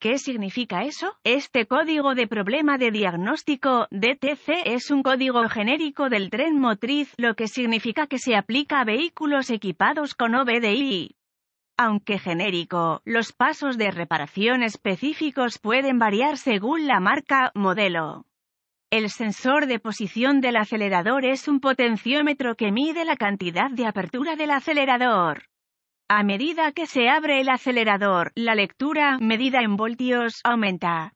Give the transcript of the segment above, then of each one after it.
¿Qué significa eso? Este código de problema de diagnóstico, DTC, es un código genérico del tren motriz, lo que significa que se aplica a vehículos equipados con OBDI. Aunque genérico, los pasos de reparación específicos pueden variar según la marca, modelo. El sensor de posición del acelerador es un potenciómetro que mide la cantidad de apertura del acelerador. A medida que se abre el acelerador, la lectura, medida en voltios, aumenta.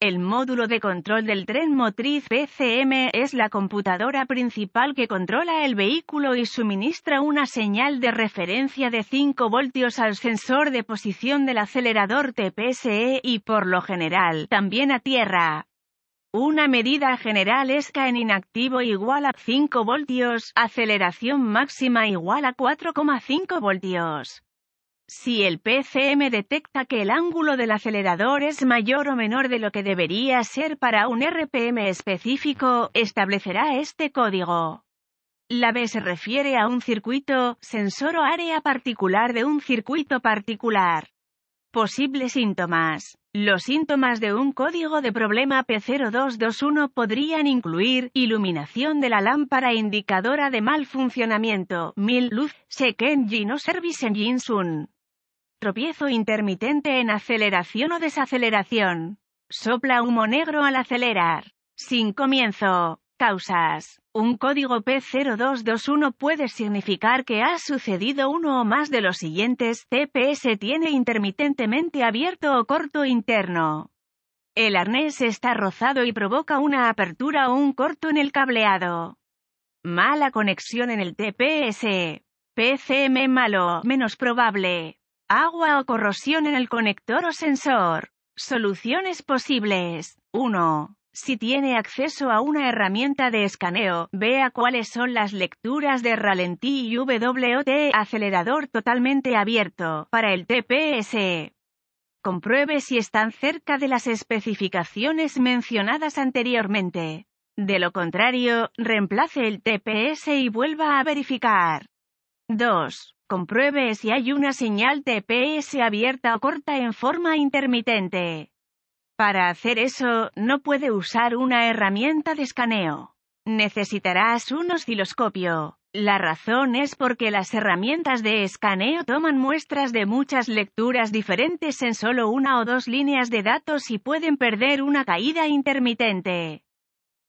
El módulo de control del tren motriz PCM es la computadora principal que controla el vehículo y suministra una señal de referencia de 5 voltios al sensor de posición del acelerador TPSE y por lo general también a tierra. Una medida general es que en inactivo igual a 5 voltios, aceleración máxima igual a 4,5 voltios. Si el PCM detecta que el ángulo del acelerador es mayor o menor de lo que debería ser para un RPM específico, establecerá este código. La B se refiere a un circuito, sensor o área particular de un circuito particular. Posibles síntomas. Los síntomas de un código de problema P0221 podrían incluir iluminación de la lámpara indicadora de mal funcionamiento, mil luz, Sec engine o service engine sun. Tropiezo intermitente en aceleración o desaceleración. Sopla humo negro al acelerar. Sin comienzo causas. Un código P0221 puede significar que ha sucedido uno o más de los siguientes TPS tiene intermitentemente abierto o corto interno. El arnés está rozado y provoca una apertura o un corto en el cableado. Mala conexión en el TPS. PCM malo, menos probable. Agua o corrosión en el conector o sensor. Soluciones posibles. 1. Si tiene acceso a una herramienta de escaneo, vea cuáles son las lecturas de ralentí y WT acelerador totalmente abierto para el TPS. Compruebe si están cerca de las especificaciones mencionadas anteriormente. De lo contrario, reemplace el TPS y vuelva a verificar. 2. Compruebe si hay una señal TPS abierta o corta en forma intermitente. Para hacer eso, no puede usar una herramienta de escaneo. Necesitarás un osciloscopio. La razón es porque las herramientas de escaneo toman muestras de muchas lecturas diferentes en solo una o dos líneas de datos y pueden perder una caída intermitente.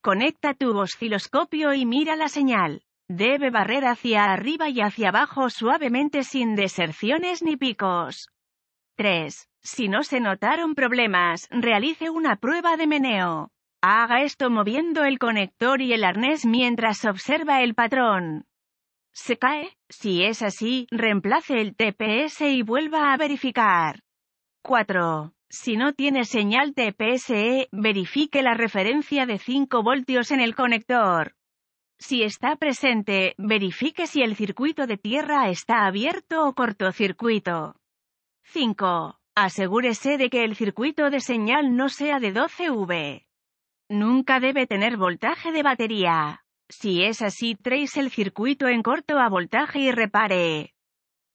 Conecta tu osciloscopio y mira la señal. Debe barrer hacia arriba y hacia abajo suavemente sin deserciones ni picos. 3. Si no se notaron problemas, realice una prueba de meneo. Haga esto moviendo el conector y el arnés mientras observa el patrón. ¿Se cae? Si es así, reemplace el TPS y vuelva a verificar. 4. Si no tiene señal TPSE, verifique la referencia de 5 voltios en el conector. Si está presente, verifique si el circuito de tierra está abierto o cortocircuito. 5. Asegúrese de que el circuito de señal no sea de 12V. Nunca debe tener voltaje de batería. Si es así, trace el circuito en corto a voltaje y repare.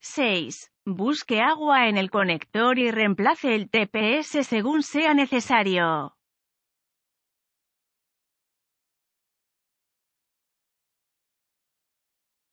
6. Busque agua en el conector y reemplace el TPS según sea necesario.